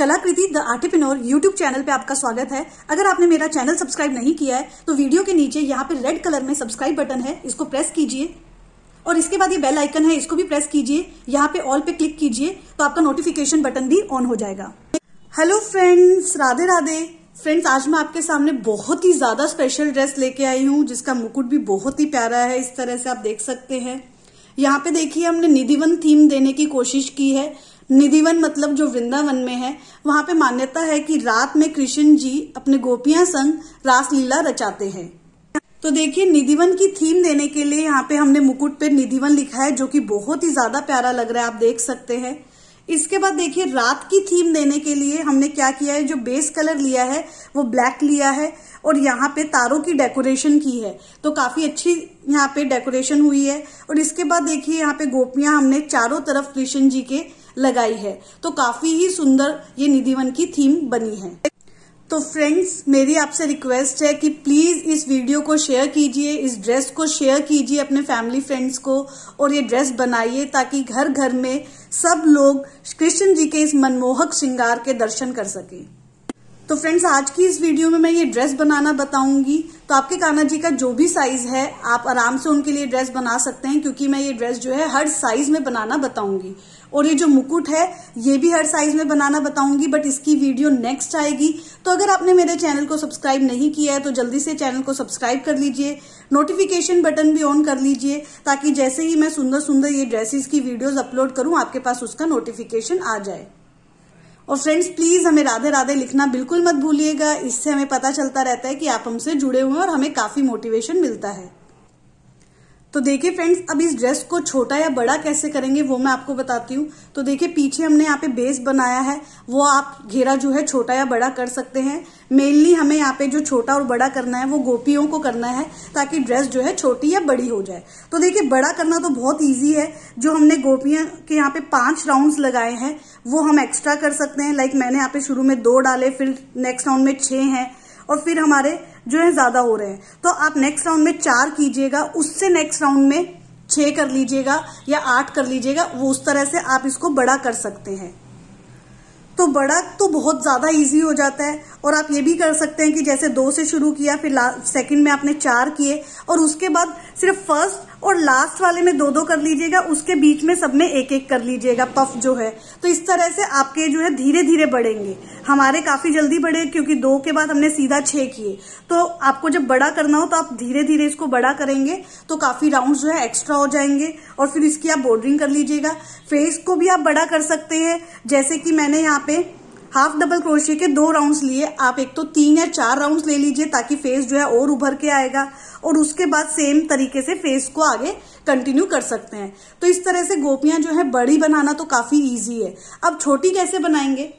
कलाकृति the आर्टिपिनोर YouTube channel पे आपका स्वागत है अगर आपने मेरा चैनल सब्सक्राइब नहीं किया है तो वीडियो के नीचे यहाँ पे रेड कलर में सब्सक्राइब बटन है इसको प्रेस कीजिए और इसके बाद ये बेल आइकन है इसको भी प्रेस कीजिए यहाँ पे ऑल पे क्लिक कीजिए तो आपका नोटिफिकेशन बटन भी ऑन हो जाएगा hello friends Radhe Radhe friends आज मैं आपके सामने बहुत ही ज्यादा स्पेशल ड्रेस लेके आई हूँ जिसका मुकुट भी बहुत ही प्यारा है इस तरह से आप देख सकते हैं यहाँ पे देखिए हमने निधिवन थीम देने की कोशिश की है निधिवन मतलब जो वृंदावन में है वहां पे मान्यता है कि रात में कृष्ण जी अपने गोपियां संग रासलीला रचाते हैं तो देखिए निधिवन की थीम देने के लिए यहाँ पे हमने मुकुट पे निधिवन लिखा है जो कि बहुत ही ज्यादा प्यारा लग रहा है आप देख सकते हैं इसके बाद देखिए रात की थीम देने के लिए हमने क्या किया है जो बेस कलर लिया है वो ब्लैक लिया है और यहाँ पे तारों की डेकोरेशन की है तो काफी अच्छी यहाँ पे डेकोरेशन हुई है और इसके बाद देखिए यहाँ पे गोपियां हमने चारों तरफ कृष्ण जी के लगाई है तो काफी ही सुंदर ये निधिवन की थीम बनी है तो फ्रेंड्स मेरी आपसे रिक्वेस्ट है कि प्लीज इस वीडियो को शेयर कीजिए इस ड्रेस को शेयर कीजिए अपने फैमिली फ्रेंड्स को और ये ड्रेस बनाइए ताकि घर घर में सब लोग कृष्ण जी के इस मनमोहक श्रृंगार के दर्शन कर सकें तो फ्रेंड्स आज की इस वीडियो में मैं ये ड्रेस बनाना बताऊंगी तो आपके कान्हा जी का जो भी साइज है आप आराम से उनके लिए ड्रेस बना सकते हैं क्योंकि मैं ये ड्रेस जो है हर साइज में बनाना बताऊंगी और ये जो मुकुट है ये भी हर साइज में बनाना बताऊंगी बट इसकी वीडियो नेक्स्ट आएगी तो अगर आपने मेरे चैनल को सब्सक्राइब नहीं किया है तो जल्दी से चैनल को सब्सक्राइब कर लीजिए नोटिफिकेशन बटन भी ऑन कर लीजिए ताकि जैसे ही मैं सुंदर सुंदर ये ड्रेसेस की वीडियोस अपलोड करूं आपके पास उसका नोटिफिकेशन आ जाए और फ्रेंड्स प्लीज हमें राधे राधे लिखना बिल्कुल मत भूलिएगा इससे हमें पता चलता रहता है कि आप हमसे जुड़े हुए हैं और हमें काफी मोटिवेशन मिलता है तो देखिए फ्रेंड्स अब इस ड्रेस को छोटा या बड़ा कैसे करेंगे वो मैं आपको बताती हूँ तो देखिए पीछे हमने यहाँ पे बेस बनाया है वो आप घेरा जो है छोटा या बड़ा कर सकते हैं मेनली हमें यहाँ पे जो छोटा और बड़ा करना है वो गोपियों को करना है ताकि ड्रेस जो है छोटी या बड़ी हो जाए तो देखिये बड़ा करना तो बहुत ईजी है जो हमने गोपियाँ के यहाँ पे पांच राउंड लगाए हैं वो हम एक्स्ट्रा कर सकते हैं लाइक मैंने यहाँ पे शुरू में दो डाले फिर नेक्स्ट राउंड में छः हैं और फिर हमारे जो है ज्यादा हो रहे हैं तो आप नेक्स्ट राउंड में चार कीजिएगा उससे नेक्स्ट राउंड में छह कर लीजिएगा या आठ कर लीजिएगा वो उस तरह से आप इसको बड़ा कर सकते हैं तो बड़ा तो बहुत ज़्यादा इजी हो जाता है और आप ये भी कर सकते हैं कि जैसे दो से शुरू किया फिर सेकंड में आपने चार किए और उसके बाद सिर्फ फर्स्ट और लास्ट वाले में दो दो कर लीजिएगा उसके बीच में सब में एक एक कर लीजिएगा पफ जो है तो इस तरह से आपके जो है धीरे धीरे बढ़ेंगे हमारे काफी जल्दी बढ़े क्योंकि दो के बाद हमने सीधा छः किए तो आपको जब बड़ा करना हो तो आप धीरे धीरे इसको बड़ा करेंगे तो काफी राउंड जो है एक्स्ट्रा हो जाएंगे और फिर इसकी आप बॉर्डरिंग कर लीजिएगा फेस को भी आप बड़ा कर सकते हैं जैसे कि मैंने यहाँ पे हाफ डबल क्रोशिया के दो राउंड्स लिए आप एक तो तीन या चार राउंड्स ले लीजिए ताकि फेस जो है और उभर के आएगा और उसके बाद सेम तरीके से फेस को आगे कंटिन्यू कर सकते हैं तो इस तरह से गोपियां जो है बड़ी बनाना तो काफी ईजी है अब छोटी कैसे बनाएंगे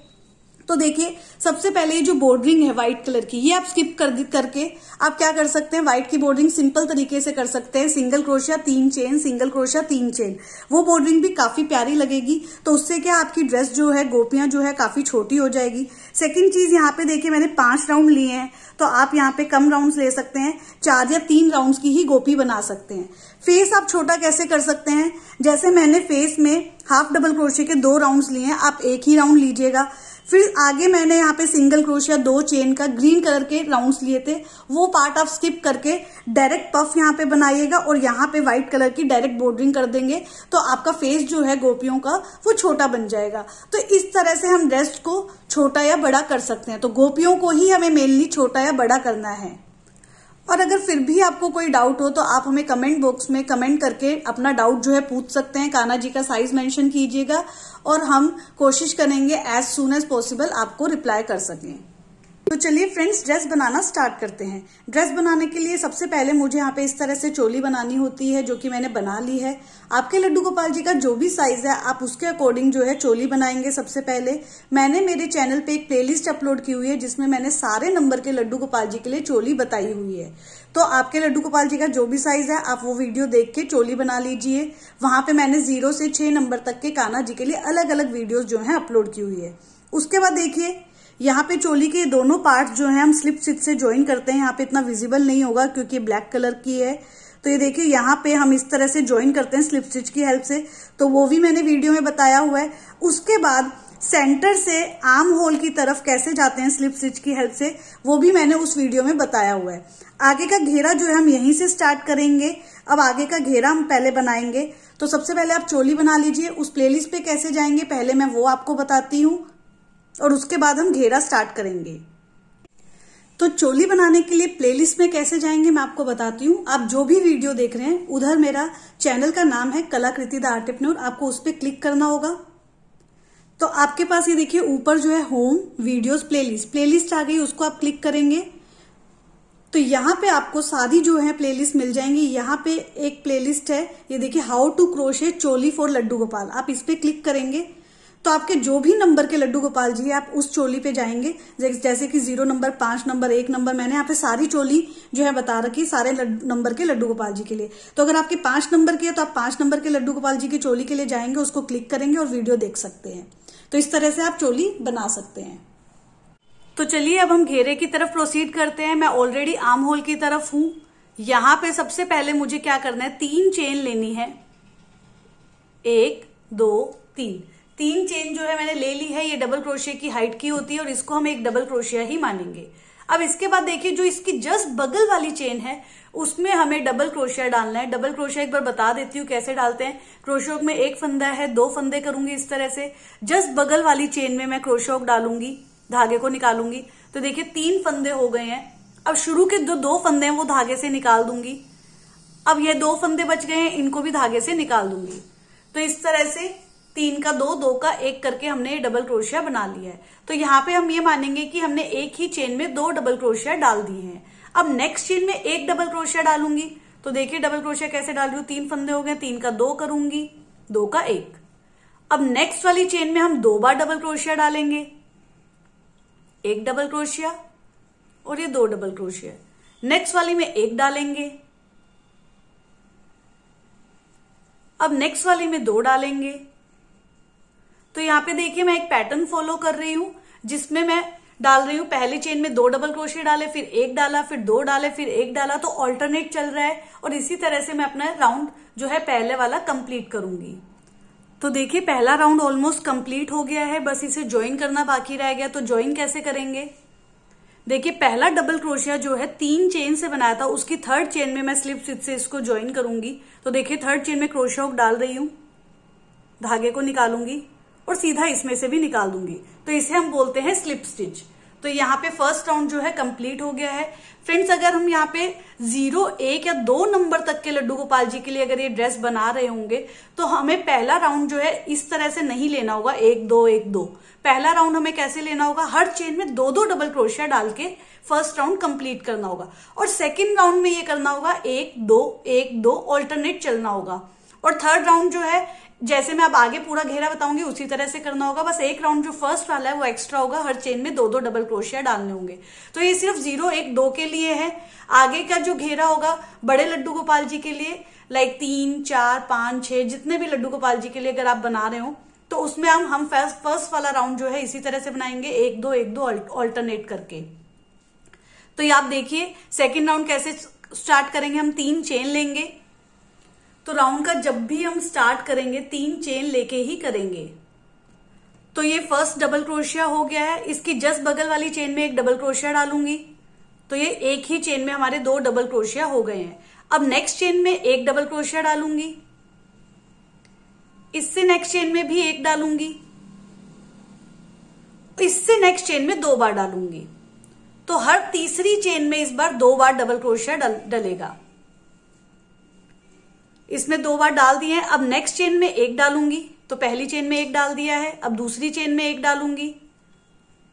तो देखिए सबसे पहले ये जो बोर्डरिंग है व्हाइट कलर की ये आप स्किप कर करके आप क्या कर सकते हैं व्हाइट की बोर्डरिंग सिंपल तरीके से कर सकते हैं सिंगल क्रोशिया तीन चेन सिंगल क्रोशिया तीन चेन वो बोर्डरिंग भी काफी प्यारी लगेगी तो उससे क्या आपकी ड्रेस जो है गोपियां जो है काफी छोटी हो जाएगी सेकेंड चीज यहाँ पे देखिये मैंने पांच राउंड लिए हैं तो आप यहाँ पे कम राउंड ले सकते हैं चार या तीन राउंड की ही गोपी बना सकते हैं फेस आप छोटा कैसे कर सकते हैं जैसे मैंने फेस में हाफ डबल क्रोशिया के दो राउंड लिए हैं आप एक ही राउंड लीजिएगा फिर आगे मैंने यहाँ पे सिंगल क्रोशिया दो चेन का ग्रीन कलर के राउंड्स लिए थे वो पार्ट आप स्किप करके डायरेक्ट पफ यहाँ पे बनाइएगा और यहाँ पे व्हाइट कलर की डायरेक्ट बॉर्डरिंग कर देंगे तो आपका फेस जो है गोपियों का वो छोटा बन जाएगा तो इस तरह से हम ड्रेस को छोटा या बड़ा कर सकते हैं तो गोपियों को ही हमें मेनली छोटा या बड़ा करना है और अगर फिर भी आपको कोई डाउट हो तो आप हमें कमेंट बॉक्स में कमेंट करके अपना डाउट जो है पूछ सकते हैं काना जी का साइज मेंशन कीजिएगा और हम कोशिश करेंगे एज सुन एज पॉसिबल आपको रिप्लाई कर सकें तो चलिए फ्रेंड्स ड्रेस बनाना स्टार्ट करते हैं ड्रेस बनाने के लिए सबसे पहले मुझे यहाँ पे इस तरह से चोली बनानी होती है जो कि मैंने बना ली है आपके लड्डू गोपाल जी का जो भी साइज है आप उसके अकॉर्डिंग जो है चोली बनाएंगे सबसे पहले मैंने मेरे चैनल पे एक प्लेलिस्ट अपलोड की हुई है जिसमें मैंने सारे नंबर के लड्डू गोपाल जी के लिए चोली बताई हुई है तो आपके लड्डू गोपाल जी का जो भी साइज है आप वो वीडियो देख के चोली बना लीजिए वहां पे मैंने जीरो से छह नंबर तक के काना जी के लिए अलग अलग वीडियो जो है अपलोड की हुई है उसके बाद देखिए यहाँ पे चोली के दोनों पार्ट जो है हम स्लिप स्टिच से ज्वाइन करते हैं यहाँ पे इतना विजिबल नहीं होगा क्योंकि ब्लैक कलर की है तो ये देखिए यहाँ पे हम इस तरह से ज्वाइन करते हैं स्लिप स्टिच की हेल्प से तो वो भी मैंने वीडियो में बताया हुआ है उसके बाद सेंटर से आर्म होल की तरफ कैसे जाते हैं स्लिप स्टिच की हेल्प से वो भी मैंने उस वीडियो में बताया हुआ है आगे का घेरा जो है हम यहीं से स्टार्ट करेंगे अब आगे का घेरा हम पहले बनाएंगे तो सबसे पहले आप चोली बना लीजिए उस प्लेलिस्ट पे कैसे जाएंगे पहले मैं वो आपको बताती हूँ और उसके बाद हम घेरा स्टार्ट करेंगे तो चोली बनाने के लिए प्लेलिस्ट में कैसे जाएंगे मैं आपको बताती हूँ आप जो भी वीडियो देख रहे हैं उधर मेरा चैनल का नाम है कलाकृति द आर्टिपनोर आपको उस पर क्लिक करना होगा तो आपके पास ये देखिए ऊपर जो है होम वीडियोस प्लेलिस्ट प्लेलिस्ट आ गई उसको आप क्लिक करेंगे तो यहाँ पे आपको सारी जो है प्लेलिस्ट मिल जाएंगी यहाँ पे एक प्लेलिस्ट है ये देखिए how to crochet choli for Laddu Gopal आप इस पर क्लिक करेंगे तो आपके जो भी नंबर के लड्डू गोपाल जी आप उस चोली पे जाएंगे जैसे कि जीरो नंबर पांच नंबर एक नंबर मैंने यहाँ पे सारी चोली जो है बता रखी सारे नंबर के लड्डू गोपाल जी के लिए तो अगर आपके पांच नंबर की है तो आप पांच नंबर के लड्डू गोपाल जी की चोली के लिए जाएंगे उसको क्लिक करेंगे और वीडियो देख सकते हैं तो इस तरह से आप चोली बना सकते हैं तो चलिए अब हम घेरे की तरफ प्रोसीड करते हैं मैं ऑलरेडी आर्म होल की तरफ हूं यहां पे सबसे पहले मुझे क्या करना है तीन चेन लेनी है एक दो तीन तीन चेन जो है मैंने ले ली है ये डबल क्रोशिया की हाइट की होती है और इसको हम एक डबल क्रोशिया ही मानेंगे अब इसके बाद देखिए जो इसकी जस्ट बगल वाली चेन है उसमें हमें डबल क्रोशिया डालना है डबल क्रोशिया एक बार बता देती हूँ कैसे डालते हैं क्रोशोक में एक फंदा है दो फंदे करूंगी इस तरह से जस्ट बगल वाली चेन में मैं क्रोशोक डालूंगी धागे को निकालूंगी तो देखिए तीन फंदे हो गए हैं अब शुरू के जो दो फंदे हैं वो धागे से निकाल दूंगी अब ये दो फंदे बच गए हैं इनको भी धागे से निकाल दूंगी तो इस तरह से तीन का दो दो का एक करके हमने डबल क्रोशिया बना लिया है तो यहाँ पे हम ये मानेंगे कि हमने एक ही चेन में दो डबल क्रोशिया डाल दिए हैं अब नेक्स्ट चेन में एक डबल क्रोशिया डालूंगी तो देखिए डबल क्रोशिया कैसे डाल रही हूं तीन फंदे हो गए तीन का दो करूंगी दो का एक अब नेक्स्ट वाली चेन में हम दो बार डबल क्रोशिया डालेंगे एक डबल क्रोशिया और ये दो डबल क्रोशिया नेक्स्ट वाली में एक डालेंगे अब नेक्स्ट वाली में दो डालेंगे तो यहाँ पे देखिए मैं एक पैटर्न फॉलो कर रही हूँ जिसमें मैं डाल रही हूँ पहले चेन में दो डबल क्रोशे डाले फिर एक डाला फिर दो डाले फिर एक डाला तो ऑल्टरनेट चल रहा है और इसी तरह से मैं अपना राउंड जो है पहले वाला कंप्लीट करूंगी तो देखिए पहला राउंड ऑलमोस्ट कंप्लीट हो गया है बस इसे ज्वाइन करना बाकी रह गया तो ज्वाइन कैसे करेंगे देखिए पहला डबल क्रोशिया जो है तीन चेन से बनाया था उसकी थर्ड चेन में मैं स्लिप स्टिच से इसको ज्वाइन करूंगी तो देखिए थर्ड चेन में क्रोशिया डाल रही हूं धागे को निकालूंगी और सीधा इसमें से भी निकाल दूंगी तो इसे हम बोलते हैं स्लिप स्टिच तो यहाँ पे फर्स्ट राउंड जो है कंप्लीट हो गया है फ्रेंड्स अगर हम यहाँ पे जीरो एक या दो नंबर तक के लड्डू गोपाल जी के लिए अगर ये ड्रेस बना रहे होंगे तो हमें पहला राउंड जो है इस तरह से नहीं लेना होगा एक दो एक दो पहला राउंड हमें कैसे लेना होगा हर चेन में दो दो डबल क्रोशिया डाल के फर्स्ट राउंड कंप्लीट करना होगा और सेकेंड राउंड में ये करना होगा एक दो एक दो ऑल्टरनेट चलना होगा और थर्ड राउंड जो है जैसे मैं आप आगे पूरा घेरा बताऊंगी उसी तरह से करना होगा बस एक राउंड जो फर्स्ट वाला है वो एक्स्ट्रा होगा हर चेन में दो दो डबल क्रोशिया डालने होंगे तो ये सिर्फ जीरो एक दो के लिए है आगे का जो घेरा होगा बड़े लड्डू गोपाल जी के लिए लाइक तीन चार पांच छह जितने भी लड्डू गोपाल जी के लिए अगर आप बना रहे हो तो उसमें हम हम फर्स्ट फर्स्ट वाला राउंड जो है इसी तरह से बनाएंगे एक दो एक दो ऑल्टरनेट करके तो ये आप देखिए सेकेंड राउंड कैसे स्टार्ट करेंगे हम तीन चेन लेंगे तो राउंड का जब भी हम स्टार्ट करेंगे तीन चेन लेके ही करेंगे तो ये फर्स्ट डबल क्रोशिया हो गया है इसकी जस्ट बगल वाली चेन में एक डबल क्रोशिया डालूंगी तो ये एक ही चेन में हमारे दो डबल क्रोशिया हो गए हैं अब नेक्स्ट चेन में एक डबल क्रोशिया डालूंगी इससे नेक्स्ट चेन में भी एक डालूंगी इससे नेक्स्ट चेन में दो बार डालूंगी तो हर तीसरी चेन में इस बार दो बार डबल क्रोशिया डलेगा इसमें दो बार डाल दिए हैं अब नेक्स्ट चेन में एक डालूंगी तो पहली चेन में एक डाल दिया है अब दूसरी चेन में एक डालूंगी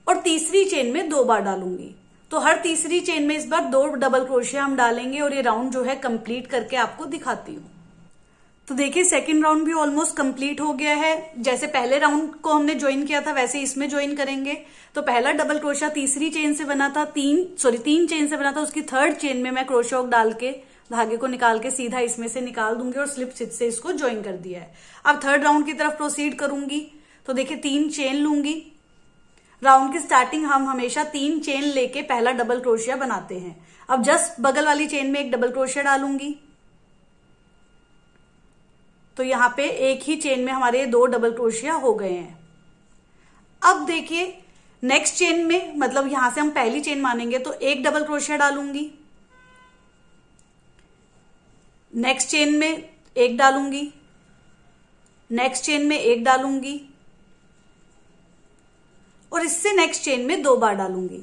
और तीसरी चेन में दो बार डालूंगी तो हर तीसरी चेन में इस बार दो डबल क्रोशिया हम डालेंगे और ये राउंड जो है कंप्लीट करके आपको दिखाती हूँ तो देखिए सेकंड राउंड भी ऑलमोस्ट कंप्लीट हो गया है जैसे पहले राउंड को हमने ज्वाइन किया था वैसे इसमें ज्वाइन करेंगे तो पहला डबल क्रोशिया तीसरी चेन से बना था तीन सॉरी तीन चेन से बना था उसकी थर्ड चेन में मैं क्रोशिया डाल के धागे को निकाल के सीधा इसमें से निकाल दूंगी और स्लिप स्टिच से इसको ज्वाइन कर दिया है अब थर्ड राउंड की तरफ प्रोसीड करूंगी तो देखिए तीन चेन लूंगी राउंड की स्टार्टिंग हम हमेशा तीन चेन लेके पहला डबल क्रोशिया बनाते हैं अब जस्ट बगल वाली चेन में एक डबल क्रोशिया डालूंगी तो यहां पे एक ही चेन में हमारे दो डबल क्रोशिया हो गए हैं अब देखिए नेक्स्ट चेन में मतलब यहां से हम पहली चेन मानेंगे तो एक डबल क्रोशिया डालूंगी नेक्स्ट चेन में एक डालूंगी नेक्स्ट चेन में एक डालूंगी और इससे नेक्स्ट चेन में दो बार डालूंगी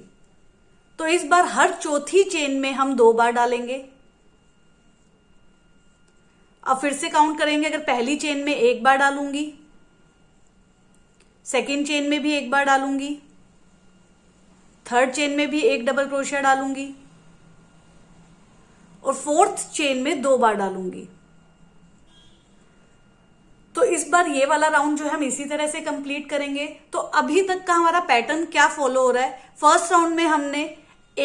तो इस बार हर चौथी चेन में हम दो बार डालेंगे अब फिर से काउंट करेंगे अगर पहली चेन में एक बार डालूंगी सेकेंड चेन में भी एक बार डालूंगी थर्ड चेन में भी एक डबल क्रोशिया डालूंगी और फोर्थ चेन में दो बार डालूंगी तो इस बार ये वाला राउंड जो है हम इसी तरह से कंप्लीट करेंगे तो अभी तक का हमारा पैटर्न क्या फॉलो हो रहा है फर्स्ट राउंड में हमने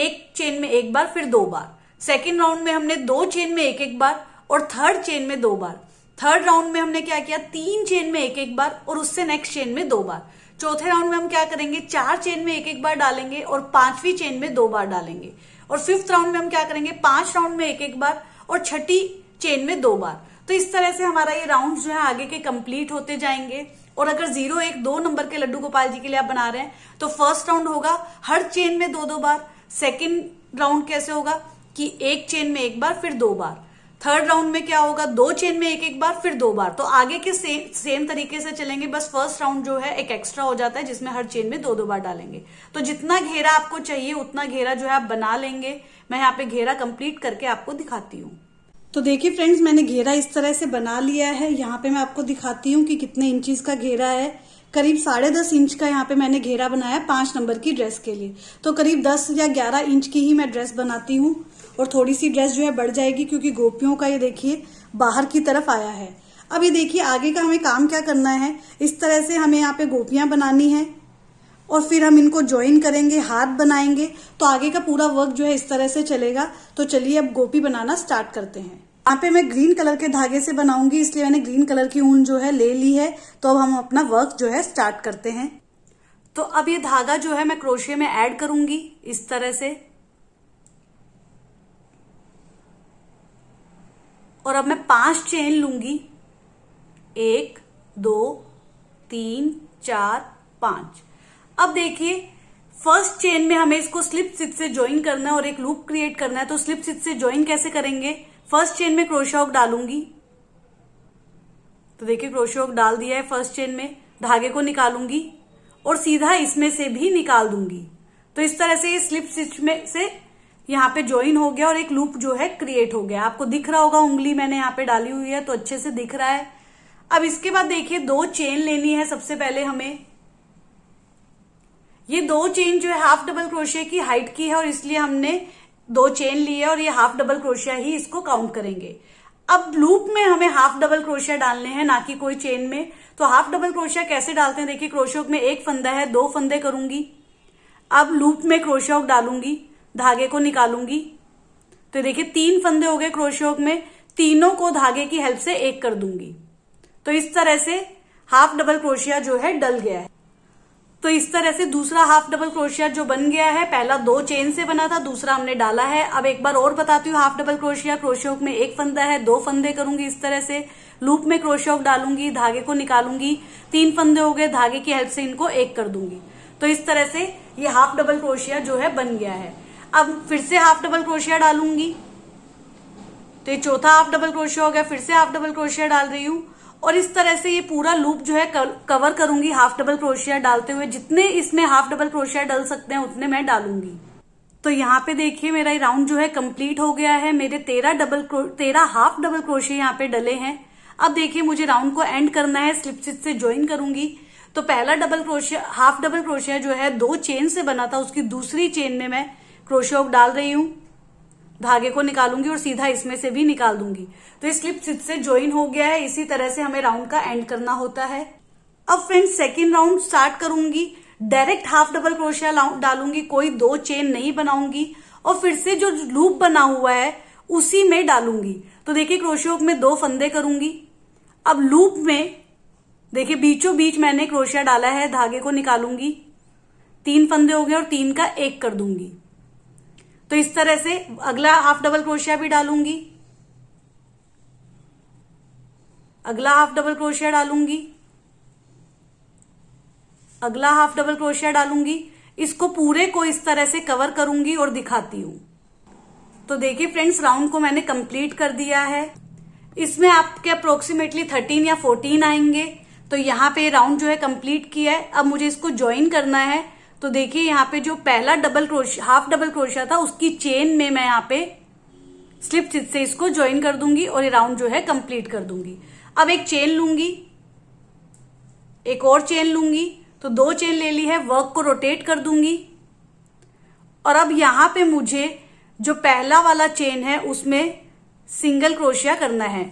एक चेन में एक बार फिर दो बार सेकेंड राउंड में हमने दो चेन में एक एक बार और थर्ड चेन में दो बार थर्ड राउंड में हमने क्या किया तीन चेन में एक एक बार और उससे नेक्स्ट चेन में दो बार चौथे राउंड में हम क्या करेंगे चार चेन में एक एक बार डालेंगे और पांचवी चेन में दो बार डालेंगे और फिफ्थ राउंड में हम क्या करेंगे पांच राउंड में एक एक बार और छठी चेन में दो बार तो इस तरह से हमारा ये राउंड जो है आगे के कंप्लीट होते जाएंगे और अगर जीरो एक दो नंबर के लड्डू गोपाल जी के लिए आप बना रहे हैं तो फर्स्ट राउंड होगा हर चेन में दो दो बार सेकेंड राउंड कैसे होगा कि एक चेन में एक बार फिर दो बार थर्ड राउंड में क्या होगा दो चेन में एक एक बार फिर दो बार तो आगे के सेम सेम तरीके से चलेंगे बस फर्स्ट राउंड जो है एक एक्स्ट्रा हो जाता है जिसमें हर चेन में दो दो बार डालेंगे तो जितना घेरा आपको चाहिए उतना घेरा जो है आप बना लेंगे मैं यहाँ पे घेरा कंप्लीट करके आपको दिखाती हूँ तो देखिए फ्रेंड्स मैंने घेरा इस तरह से बना लिया है यहाँ पे मैं आपको दिखाती हूँ कि कितने इंचीज का घेरा है करीब साढ़े दस इंच का यहाँ पे मैंने घेरा बनाया पांच नंबर की ड्रेस के लिए तो करीब दस या ग्यारह इंच की ही मैं ड्रेस बनाती हूँ और थोड़ी सी ड्रेस जो है बढ़ जाएगी क्योंकि गोपियों का ये देखिए बाहर की तरफ आया है अब ये देखिए आगे का हमें काम क्या करना है इस तरह से हमें यहाँ पे गोपियां बनानी है और फिर हम इनको ज्वाइन करेंगे हाथ बनाएंगे तो आगे का पूरा वर्क जो है इस तरह से चलेगा तो चलिए अब गोपी बनाना स्टार्ट करते हैं यहाँ पे मैं ग्रीन कलर के धागे से बनाऊंगी इसलिए मैंने ग्रीन कलर की ऊन जो है ले ली है तो अब हम अपना वर्क जो है स्टार्ट करते हैं तो अब ये धागा जो है मैं क्रोशिया में ऐड करूंगी इस तरह से और अब मैं पांच चेन लूंगी एक दो तीन चार पांच अब देखिए फर्स्ट चेन में हमें इसको स्लिप सिट से ज्वाइन करना है और एक लूप क्रिएट करना है तो स्लिप सिट से ज्वाइन कैसे करेंगे फर्स्ट चेन में क्रोशॉक डालूंगी तो देखिए क्रोशॉक डाल दिया है फर्स्ट चेन में धागे को निकालूंगी और सीधा इसमें से भी निकाल दूंगी तो इस तरह से ये स्लिप स्टिच में से यहाँ पे ज्वाइन हो गया और एक लूप जो है क्रिएट हो गया आपको दिख रहा होगा उंगली मैंने यहाँ पे डाली हुई है तो अच्छे से दिख रहा है अब इसके बाद देखिए दो चेन लेनी है सबसे पहले हमें ये दो चेन जो है हाफ डबल क्रोशिया की हाइट की है और इसलिए हमने दो चेन ली है और ये हाफ डबल क्रोशिया ही इसको काउंट करेंगे अब लूप में हमें हाफ डबल क्रोशिया डालने हैं ना कि कोई चेन में तो हाफ डबल क्रोशिया कैसे डालते हैं देखिए क्रोशोक में एक फंदा है दो फंदे करूंगी अब लूप में क्रोशोक डालूंगी धागे को निकालूंगी तो देखिए तीन फंदे हो गए क्रोशियोक में तीनों को धागे की हेल्प से एक कर दूंगी तो इस तरह से हाफ डबल क्रोशिया जो है डल गया है तो इस तरह से दूसरा हाफ डबल क्रोशिया जो बन गया है पहला दो चेन से बना था दूसरा हमने डाला है अब एक बार और बताती हूँ हाफ डबल क्रोशिया क्रोशियोक में एक फंदा है दो फंदे करूंगी इस तरह से लूप में क्रोशियोक डालूंगी धागे को निकालूंगी तीन फंदे हो गए धागे की हेल्प से इनको एक कर दूंगी तो इस तरह से ये हाफ डबल क्रोशिया जो है बन गया है अब फिर से हाफ डबल क्रोशिया डालूंगी तो ये चौथा हाफ डबल क्रोशिया हो गया फिर से हाफ डबल क्रोशिया डाल रही हूं और इस तरह से ये पूरा लूप जो है कवर करूंगी हाफ डबल क्रोशिया डालते हुए जितने इसमें हाफ डबल क्रोशिया डाल सकते हैं उतने मैं डालूंगी तो यहाँ पे देखिए मेरा राउंड जो है कंप्लीट हो गया है मेरे तेरह डबल तेरह हाफ डबल क्रोशिया यहाँ पे डले हैं अब देखिए मुझे राउंड को एंड करना है स्लिप स्टिच से ज्वाइन करूंगी तो पहला double crochet half double crochet जो है दो चेन से बना था उसकी दूसरी चेन में मैं क्रोशिया डाल रही हूं धागे को निकालूंगी और सीधा इसमें से भी निकाल दूंगी तो ये स्लिप सिद्ध से ज्वाइन हो गया है इसी तरह से हमें राउंड का एंड करना होता है अब फ्रेंड्स सेकेंड राउंड स्टार्ट करूंगी डायरेक्ट हाफ डबल क्रोशिया डालूंगी कोई दो चेन नहीं बनाऊंगी और फिर से जो लूप बना हुआ है उसी में डालूंगी तो देखिए क्रोशियोक में दो फंदे करूंगी अब लूप में देखिए बीचों बीच मैंने क्रोशिया डाला है धागे को निकालूंगी तीन फंदे हो गए और तीन का एक कर दूंगी तो इस तरह से अगला हाफ डबल क्रोशिया भी डालूंगी अगला हाफ डबल क्रोशिया डालूंगी अगला हाफ डबल क्रोशिया डालूंगी इसको पूरे को इस तरह से कवर करूंगी और दिखाती हूं तो देखिए फ्रेंड्स राउंड को मैंने कंप्लीट कर दिया है इसमें आपके अप्रोक्सीमेटली थर्टीन या फोर्टीन आएंगे तो यहां पे राउंड जो है कंप्लीट किया है अब मुझे इसको ज्वाइन करना है तो देखिए यहाँ पे जो पहला double crochet half double crochet था उसकी चेन में मैं यहाँ पे स्लिप स्टिच से इसको ज्वाइन कर दूंगी और ये राउंड जो है कंप्लीट कर दूंगी अब एक चेन लूंगी एक और चेन लूंगी तो दो चेन ले ली है वर्क को रोटेट कर दूंगी और अब यहां पे मुझे जो पहला वाला चेन है उसमें सिंगल क्रोशिया करना है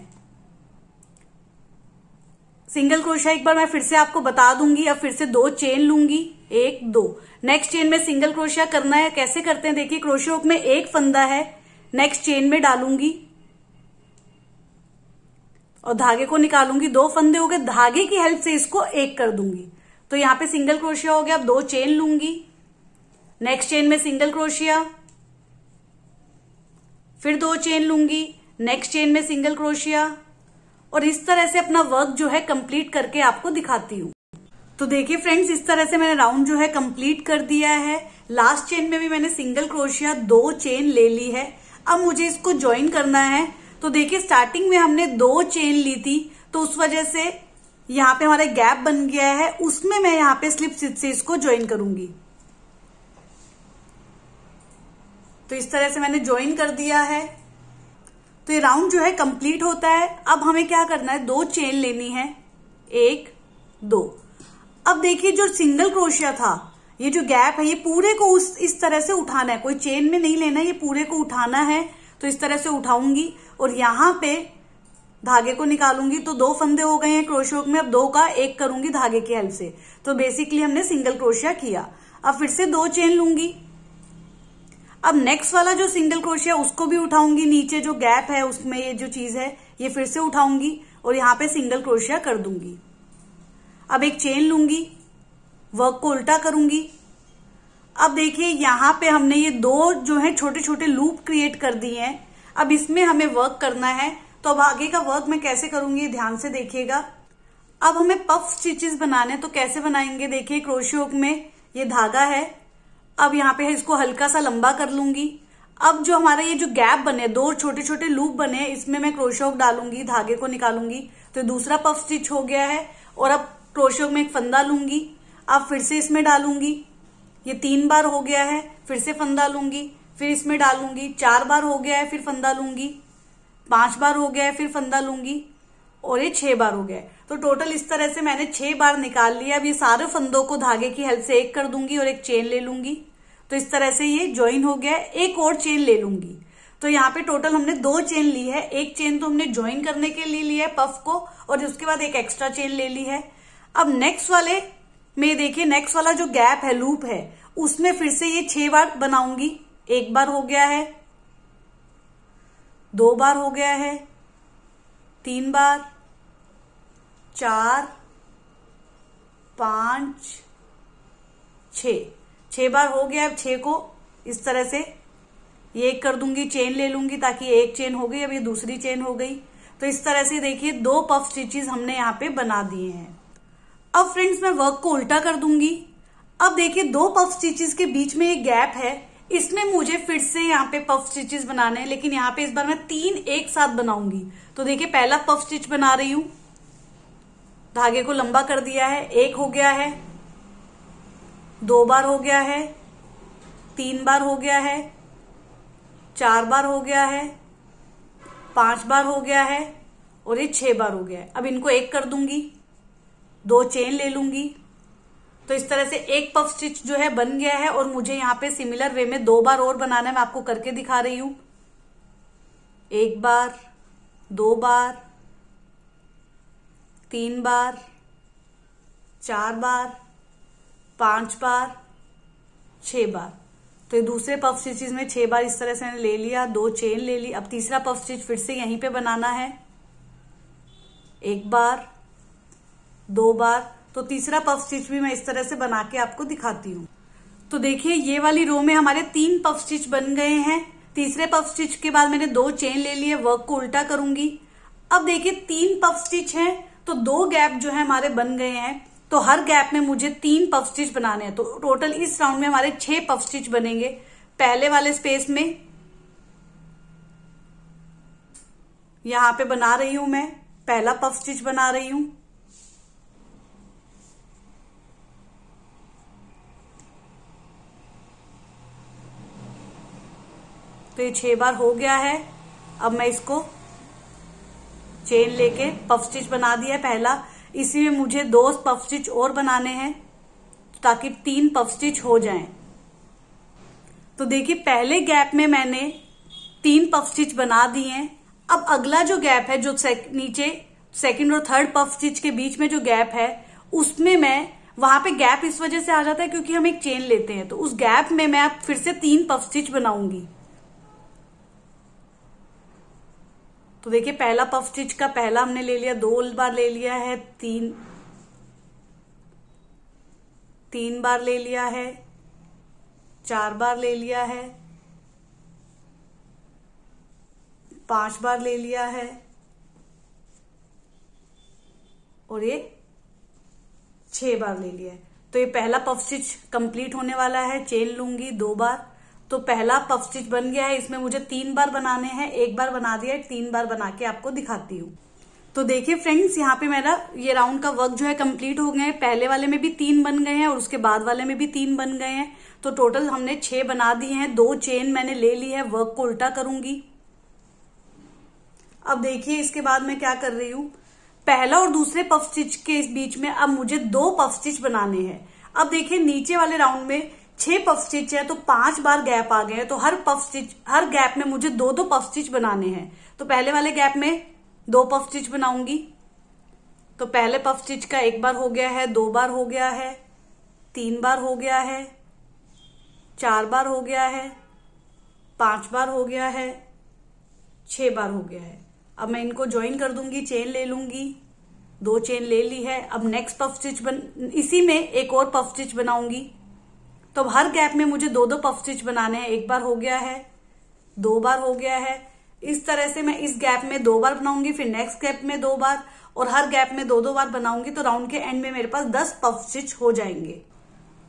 सिंगल क्रोशा एक बार मैं फिर से आपको बता दूंगी अब फिर से दो चेन लूंगी एक दो नेक्स्ट चेन में सिंगल क्रोशिया करना है कैसे करते हैं देखिए क्रोशिया हुक में एक फंदा है नेक्स्ट चेन में डालूंगी और धागे को निकालूंगी दो फंदे हो गए धागे की हेल्प से इसको एक कर दूंगी तो यहां पे सिंगल क्रोशिया हो गया अब दो चेन लूंगी नेक्स्ट चेन में सिंगल क्रोशिया फिर दो चेन लूंगी नेक्स्ट चेन में सिंगल क्रोशिया और इस तरह से अपना वर्क जो है कंप्लीट करके आपको दिखाती हूँ तो देखिए फ्रेंड्स इस तरह से मैंने राउंड जो है कंप्लीट कर दिया है लास्ट चेन में भी मैंने सिंगल क्रोशिया दो चेन ले ली है अब मुझे इसको ज्वाइन करना है तो देखिए स्टार्टिंग में हमने दो चेन ली थी तो उस वजह से यहाँ पे हमारा गैप बन गया है उसमें मैं यहाँ पे स्लिप स्टिच से इसको ज्वाइन करूंगी तो इस तरह से मैंने ज्वाइन कर दिया है तो ये राउंड जो है कंप्लीट होता है अब हमें क्या करना है दो चेन लेनी है एक दो अब देखिए जो सिंगल क्रोशिया था ये जो गैप है ये पूरे को उस इस तरह से उठाना है कोई चेन में नहीं लेना है ये पूरे को उठाना है तो इस तरह से उठाऊंगी और यहां पे धागे को निकालूंगी तो दो फंदे हो गए हैं क्रोशियो में अब दो का एक करूंगी धागे की हेल्प से तो बेसिकली हमने सिंगल क्रोशिया किया अब फिर से दो चेन लूंगी अब नेक्स्ट वाला जो सिंगल क्रोशिया उसको भी उठाऊंगी नीचे जो गैप है उसमें ये जो चीज है ये फिर से उठाऊंगी और यहाँ पे सिंगल क्रोशिया कर दूंगी अब एक चेन लूंगी वर्क को उल्टा करूंगी अब देखिए यहां पे हमने ये दो जो है छोटे छोटे लूप क्रिएट कर दिए हैं अब इसमें हमें वर्क करना है तो अब आगे का वर्क मैं कैसे करूंगी ध्यान से देखिएगा अब हमें पफ स्टिचेस बनाने तो कैसे बनाएंगे देखिए क्रोशियोक में ये धागा है अब यहाँ पे इसको हल्का सा लंबा कर लूंगी अब जो हमारा ये जो गैप बने दो छोटे छोटे लूप बने इसमें मैं क्रोशोक डालूंगी धागे को निकालूंगी तो दूसरा पफ स्टिच हो गया है और अब क्रोशोक में एक फंदा लूंगी अब फिर से इसमें डालूंगी ये तीन बार हो गया है फिर से फंदा लूंगी फिर इसमें डालूंगी चार बार हो गया है फिर फंदा लूंगी पांच बार हो गया है फिर फंदा लूंगी और ये छह बार हो गया है तो टोटल इस तरह से मैंने छह बार निकाल लिया अब ये सारे फंदों को धागे की हेल्प से एक कर दूंगी और एक चेन ले लूंगी तो इस तरह से ये ज्वाइन हो गया एक और चेन ले लूंगी तो यहाँ पे टोटल हमने दो चेन ली है एक चेन तो हमने ज्वाइन करने के लिए ली है पफ को और उसके बाद एक एक्स्ट्रा चेन ले ली है अब नेक्स्ट वाले में देखिए नेक्स्ट वाला जो गैप है लूप है उसमें फिर से ये छह बार बनाऊंगी एक बार हो गया है दो बार हो गया है तीन बार चार पांच छ छह बार हो गया अब छह को इस तरह से ये एक कर दूंगी चेन ले लूंगी ताकि एक चेन हो गई अब ये दूसरी चेन हो गई तो इस तरह से देखिए दो पफ स्टिचेस हमने यहाँ पे बना दिए हैं अब फ्रेंड्स मैं वर्क को उल्टा कर दूंगी अब देखिए दो पफ स्टिचेस के बीच में एक गैप है इसमें मुझे फिर से यहाँ पे पफ स्टिचेस बनाने हैं लेकिन यहाँ पे इस बार मैं तीन एक साथ बनाऊंगी तो देखिए पहला पफ स्टिच बना रही हूं धागे को लंबा कर दिया है एक हो गया है दो बार हो गया है तीन बार हो गया है चार बार हो गया है पांच बार हो गया है और ये छह बार हो गया है अब इनको एक कर दूंगी दो चेन ले लूंगी तो इस तरह से एक पफ स्टिच जो है बन गया है और मुझे यहां पे सिमिलर वे में दो बार और बनाना है मैं आपको करके दिखा रही हूं एक बार दो बार तीन बार चार बार पांच बार छह बार तो ये दूसरे पफ स्टिचेज में छह बार इस तरह से ले लिया दो चेन ले ली अब तीसरा पफ स्टिच फिर से यहीं पे बनाना है एक बार दो बार तो तीसरा पफ स्टिच भी मैं इस तरह से बना के आपको दिखाती हूं तो देखिए ये वाली रो में हमारे तीन पफ स्टिच बन गए हैं तीसरे पफ स्टिच के बाद मैंने दो चेन ले लिए वर्क को उल्टा करूंगी अब देखिए तीन पफ स्टिच हैं तो दो गैप जो है हमारे बन गए हैं तो हर गैप में मुझे तीन पफ स्टिच बनाने हैं तो टोटल इस राउंड में हमारे छह पफ स्टिच बनेंगे पहले वाले स्पेस में यहां पे बना रही हूं मैं पहला पफ स्टिच बना रही हूं तो ये छह बार हो गया है अब मैं इसको चेन लेके पफ स्टिच बना दिया पहला इसलिए मुझे दो पफ स्टिच और बनाने हैं ताकि तीन पफ स्टिच हो जाएं। तो देखिए पहले गैप में मैंने तीन पफ स्टिच बना दिए हैं अब अगला जो गैप है जो सेक, नीचे सेकंड और थर्ड पफ स्टिच के बीच में जो गैप है उसमें मैं वहां पे गैप इस वजह से आ जाता है क्योंकि हम एक चेन लेते हैं तो उस गैप में मैं अब फिर से तीन पफ स्टिच बनाऊंगी तो देखिए पहला पफ स्टिच का पहला हमने ले लिया दो बार ले लिया है तीन तीन बार ले लिया है चार बार ले लिया है पांच बार ले लिया है और ये छह बार ले लिया है तो ये पहला पफ स्टिच कंप्लीट होने वाला है चेन लूंगी दो बार तो पहला पफ स्टिच बन गया है इसमें मुझे तीन बार बनाने हैं एक बार बना दिया है तीन बार बना के आपको दिखाती हूँ तो देखिए फ्रेंड्स यहाँ पे मेरा ये राउंड का वर्क जो है कंप्लीट हो गया है पहले वाले में भी तीन बन गए हैं और उसके बाद वाले में भी तीन बन गए हैं तो टोटल हमने छह बना दिए हैं दो चेन मैंने ले ली है वर्क को उल्टा करूंगी अब देखिए इसके बाद मैं क्या कर रही हूं पहला और दूसरे पफ स्टिच के इस बीच में अब मुझे दो पफ स्टिच बनाने हैं अब देखिए नीचे वाले राउंड में छह पफ स्टिच है तो पांच बार गैप आ गए हैं तो हर पफ स्टिच हर गैप में मुझे दो दो पफ स्टिच बनाने हैं तो पहले वाले गैप में दो पफ स्टिच बनाऊंगी तो पहले पफ स्टिच का एक बार हो गया है दो बार हो गया है तीन बार हो गया है चार बार हो गया है पांच बार हो गया है छह बार हो गया है अब मैं इनको ज्वाइन कर दूंगी चेन ले लूंगी दो चेन ले ली है अब नेक्स्ट पफ स्टिच बन इसी में एक और पफ स्टिच बनाऊंगी तो अब हर गैप में मुझे दो दो पफ स्टिच बनाने हैं एक बार हो गया है दो बार हो गया है इस तरह से मैं इस गैप में दो बार बनाऊंगी फिर नेक्स्ट गैप में दो बार और हर गैप में दो दो बार बनाऊंगी तो राउंड के एंड में मेरे पास दस पफ स्टिच हो जाएंगे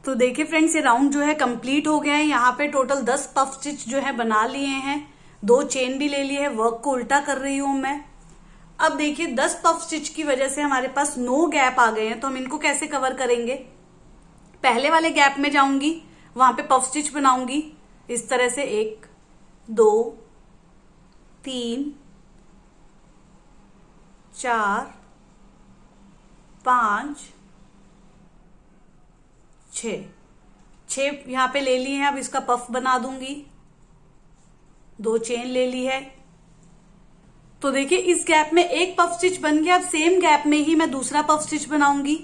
तो देखिए फ्रेंड्स ये राउंड जो है कंप्लीट हो गया है यहाँ पे टोटल दस पफ स्टिच जो है बना लिए हैं दो चेन भी ले लिए है वर्क को उल्टा कर रही हूं मैं अब देखिए दस पफ स्टिच की वजह से हमारे पास नो गैप आ गए हैं तो हम इनको कैसे कवर करेंगे पहले वाले गैप में जाऊंगी वहां पे पफ स्टिच बनाऊंगी इस तरह से एक दो तीन चार पांच छ छ यहां पे ले लिए हैं अब इसका पफ बना दूंगी दो चेन ले ली है तो देखिए इस गैप में एक पफ स्टिच बन गया अब सेम गैप में ही मैं दूसरा पफ स्टिच बनाऊंगी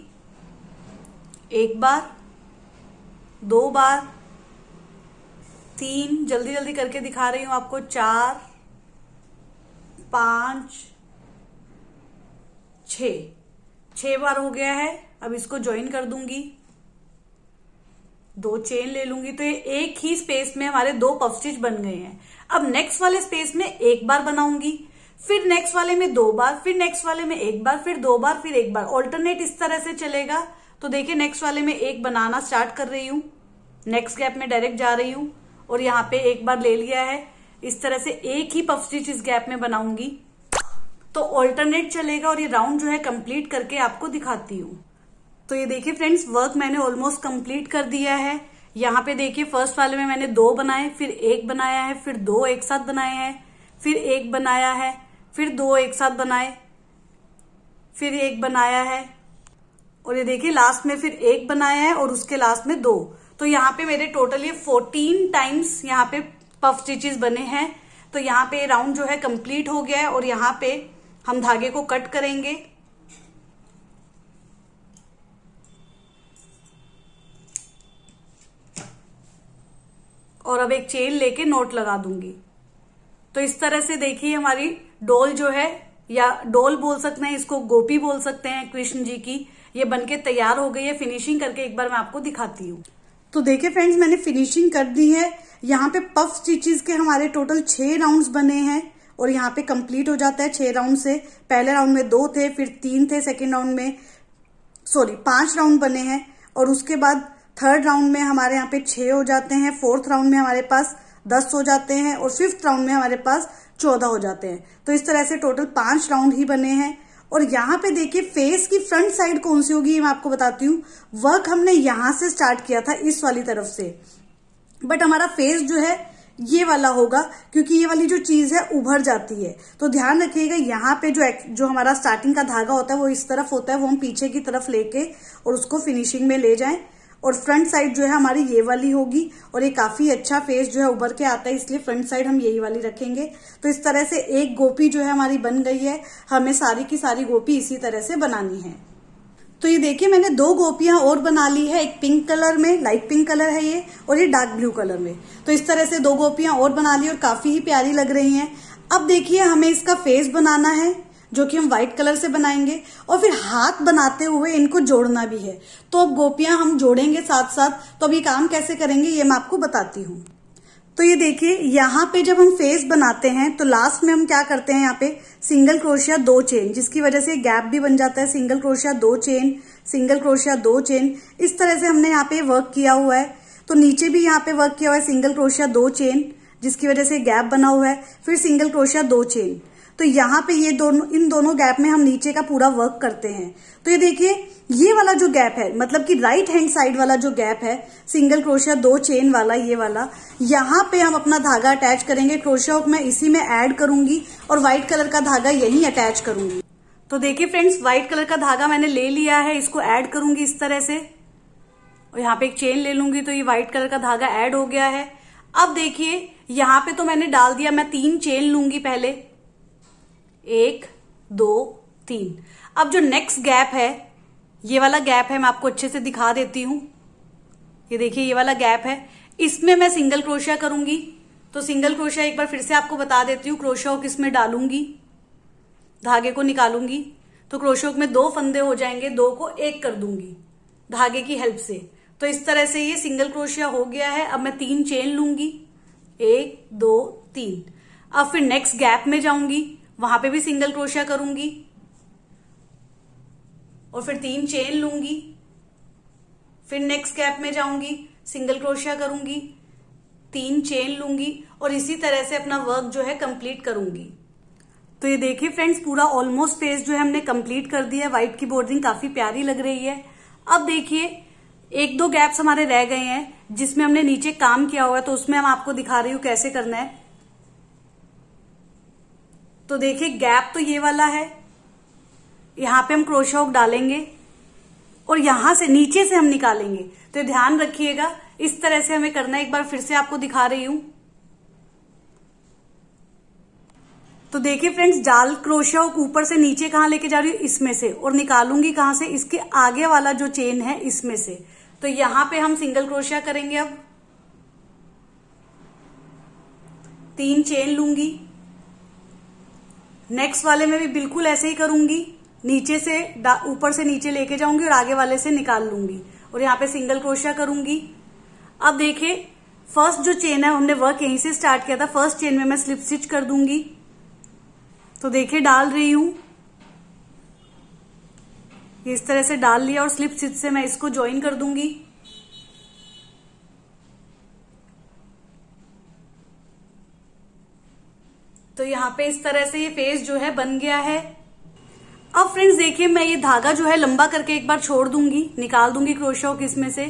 एक बार दो बार तीन जल्दी जल्दी करके दिखा रही हूं आपको चार पांच छ छ बार हो गया है अब इसको ज्वाइन कर दूंगी दो चेन ले लूंगी तो ये एक ही स्पेस में हमारे दो पफ स्टिच बन गए हैं अब नेक्स्ट वाले स्पेस में एक बार बनाऊंगी फिर नेक्स्ट वाले में दो बार फिर नेक्स्ट वाले में एक बार फिर दो बार फिर एक बार ऑल्टरनेट इस तरह से चलेगा तो देखिए नेक्स्ट वाले में एक बनाना स्टार्ट कर रही हूं नेक्स्ट गैप में डायरेक्ट जा रही हूं और यहाँ पे एक बार ले लिया है इस तरह से एक ही पफ स्टिच इस गैप में बनाऊंगी तो ऑल्टरनेट चलेगा और ये राउंड जो है कंप्लीट करके आपको दिखाती हूँ तो ये देखिए फ्रेंड्स वर्क मैंने ऑलमोस्ट कंप्लीट कर दिया है यहाँ पे देखिए फर्स्ट वाले में मैंने दो बनाए फिर एक बनाया है फिर दो एक साथ बनाए हैं फिर एक बनाया है फिर दो एक साथ बनाए फिर एक बनाया है और ये देखिए लास्ट में फिर एक बनाया है और उसके लास्ट में दो तो यहाँ पे मेरे टोटल ये फोर्टीन टाइम्स यहाँ पे पफ स्टिचेस बने हैं तो यहाँ पे राउंड जो है कंप्लीट हो गया है और यहाँ पे हम धागे को कट करेंगे और अब एक चेन लेके नोट लगा दूंगी तो इस तरह से देखिए हमारी डोल जो है या डोल बोल सकते हैं इसको गोपी बोल सकते हैं कृष्ण जी की ये बनके तैयार हो गई है फिनिशिंग करके एक बार मैं आपको दिखाती हूँ तो देखे फ्रेंड्स मैंने फिनिशिंग कर दी है यहाँ पे पफ स्टिचेस के हमारे टोटल छह राउंड्स बने हैं और यहाँ पे कंप्लीट हो जाता है छह राउंड से पहले राउंड में दो थे फिर तीन थे सेकेंड राउंड में सॉरी पांच राउंड बने हैं और उसके बाद थर्ड राउंड में हमारे यहाँ पे छह हो जाते हैं फोर्थ राउंड में हमारे पास दस हो जाते हैं और फिफ्थ राउंड में हमारे पास चौदह हो जाते हैं तो इस तरह से टोटल पांच राउंड ही बने हैं और यहाँ पे देखिए फेस की फ्रंट साइड कौन सी होगी मैं आपको बताती हूँ वर्क हमने यहां से स्टार्ट किया था इस वाली तरफ से बट हमारा फेस जो है ये वाला होगा क्योंकि ये वाली जो चीज है उभर जाती है तो ध्यान रखिएगा यहाँ पे जो जो हमारा स्टार्टिंग का धागा होता है वो इस तरफ होता है वो हम पीछे की तरफ लेके और उसको फिनिशिंग में ले जाएं और फ्रंट साइड जो है हमारी ये वाली होगी और ये काफी अच्छा फेस जो है उभर के आता है इसलिए फ्रंट साइड हम यही वाली रखेंगे तो इस तरह से एक गोपी जो है हमारी बन गई है हमें सारी की सारी गोपी इसी तरह से बनानी है तो ये देखिए मैंने दो गोपियां और बना ली है एक पिंक कलर में लाइट पिंक कलर है ये और ये डार्क ब्लू कलर में तो इस तरह से दो गोपियां और बना ली और काफी ही प्यारी लग रही हैं अब देखिए हमें इसका फेस बनाना है जो कि हम व्हाइट कलर से बनाएंगे और फिर हाथ बनाते हुए इनको जोड़ना भी है तो अब गोपियां हम जोड़ेंगे साथ साथ तो अब ये काम कैसे करेंगे ये मैं आपको बताती हूँ तो ये देखिए यहाँ पे जब हम फेस बनाते हैं तो लास्ट में हम क्या करते हैं यहाँ पे सिंगल क्रोशिया दो चेन जिसकी वजह से गैप भी बन जाता है सिंगल क्रोशिया दो चेन सिंगल क्रोशिया दो चेन इस तरह से हमने यहाँ पे वर्क किया हुआ है तो नीचे भी यहाँ पे वर्क किया हुआ है सिंगल क्रोशिया दो चेन जिसकी वजह से गैप बना हुआ है फिर सिंगल क्रोशिया दो चेन तो यहाँ पे ये दोनों इन दोनों गैप में हम नीचे का पूरा वर्क करते हैं तो ये देखिए ये वाला जो गैप है मतलब कि राइट हैंड साइड वाला जो गैप है सिंगल क्रोशिया दो चेन वाला ये वाला यहाँ पे हम अपना धागा अटैच करेंगे क्रोशिया मैं इसी में ऐड करूंगी और व्हाइट कलर का धागा यही अटैच करूंगी तो देखिए फ्रेंड्स व्हाइट कलर का धागा मैंने ले लिया है इसको ऐड करूंगी इस तरह से और यहाँ पे एक चेन ले लूंगी तो ये व्हाइट कलर का धागा ऐड हो गया है अब देखिए यहाँ पे तो मैंने डाल दिया मैं तीन चेन लूंगी पहले एक दो तीन अब जो नेक्स्ट गैप है ये वाला गैप है मैं आपको अच्छे से दिखा देती हूं ये देखिए ये वाला गैप है इसमें मैं सिंगल क्रोशिया करूंगी तो सिंगल क्रोशिया एक बार फिर से आपको बता देती हूँ क्रोशिया हुक इसमें डालूंगी धागे को निकालूंगी तो क्रोशिया हुक में दो फंदे हो जाएंगे दो को एक कर दूंगी धागे की हेल्प से तो इस तरह से ये सिंगल क्रोशिया हो गया है अब मैं तीन चेन लूंगी एक दो तीन अब फिर नेक्स्ट गैप में जाऊंगी वहां पे भी सिंगल क्रोशिया करूंगी और फिर तीन चेन लूंगी फिर नेक्स्ट गैप में जाऊंगी सिंगल क्रोशिया करूंगी तीन चेन लूंगी और इसी तरह से अपना वर्क जो है कंप्लीट करूंगी तो ये देखिए फ्रेंड्स पूरा ऑलमोस्ट फेस जो है हमने कंप्लीट कर दिया है व्हाइट की बोर्डिंग काफी प्यारी लग रही है अब देखिए एक दो गैप्स हमारे रह गए हैं जिसमें हमने नीचे काम किया हुआ है तो उसमें हम आपको दिखा रही हूं कैसे करना है तो देखिए गैप तो ये वाला है यहां पे हम हुक डालेंगे और यहां से नीचे से हम निकालेंगे तो ध्यान रखिएगा इस तरह से हमें करना है एक बार फिर से आपको दिखा रही हूं तो देखिए फ्रेंड्स जाल हुक ऊपर से नीचे कहां लेके जा रही हूँ इसमें से और निकालूंगी कहां से इसके आगे वाला जो चेन है इसमें से तो यहां पर हम सिंगल क्रोशिया करेंगे अब तीन चेन लूंगी नेक्स्ट वाले में भी बिल्कुल ऐसे ही करूंगी नीचे से ऊपर से नीचे लेके जाऊंगी और आगे वाले से निकाल लूंगी और यहाँ पे सिंगल क्रोशिया करूंगी अब देखे फर्स्ट जो चेन है हमने वर्क यहीं से स्टार्ट किया था फर्स्ट चेन में मैं स्लिप स्टिच कर दूंगी तो देखे डाल रही हूं इस तरह से डाल लिया और स्लिप स्टिच से मैं इसको ज्वाइन कर दूंगी तो यहाँ पे इस तरह से ये फेस जो है बन गया है अब फ्रेंड्स देखिए मैं ये धागा जो है लंबा करके एक बार छोड़ दूंगी निकाल दूंगी किस इसमें से